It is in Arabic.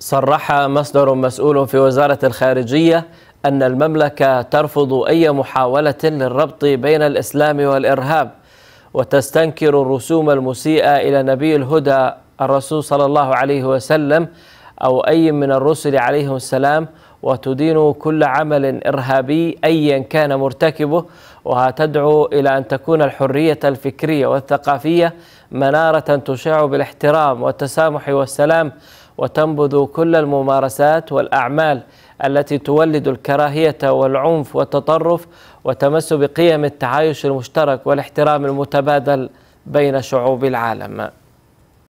صرح مصدر مسؤول في وزارة الخارجية أن المملكة ترفض أي محاولة للربط بين الإسلام والإرهاب وتستنكر الرسوم المسيئة إلى نبي الهدى الرسول صلى الله عليه وسلم أو أي من الرسل عليهم السلام وتدين كل عمل إرهابي أيا كان مرتكبه وتدعو إلى أن تكون الحرية الفكرية والثقافية منارة تشع بالاحترام والتسامح والسلام وتنبذ كل الممارسات والأعمال التي تولد الكراهية والعنف والتطرف وتمس بقيم التعايش المشترك والاحترام المتبادل بين شعوب العالم